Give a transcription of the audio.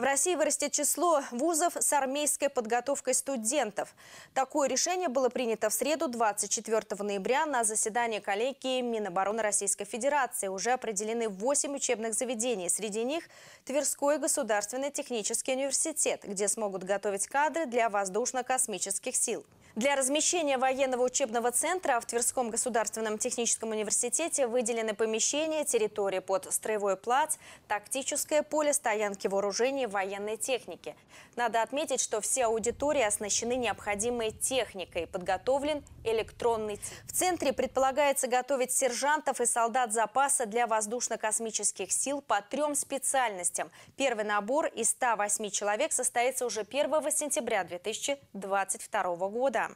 В России вырастет число вузов с армейской подготовкой студентов. Такое решение было принято в среду 24 ноября на заседании коллегии Минобороны Российской Федерации. Уже определены 8 учебных заведений. Среди них Тверской государственный технический университет, где смогут готовить кадры для воздушно-космических сил. Для размещения военного учебного центра в Тверском государственном техническом университете выделены помещения, территория под строевой плац, тактическое поле, стоянки вооружений, военной техники. Надо отметить, что все аудитории оснащены необходимой техникой, подготовлен электронный В центре предполагается готовить сержантов и солдат запаса для воздушно-космических сил по трем специальностям. Первый набор из 108 человек состоится уже 1 сентября 2022 года.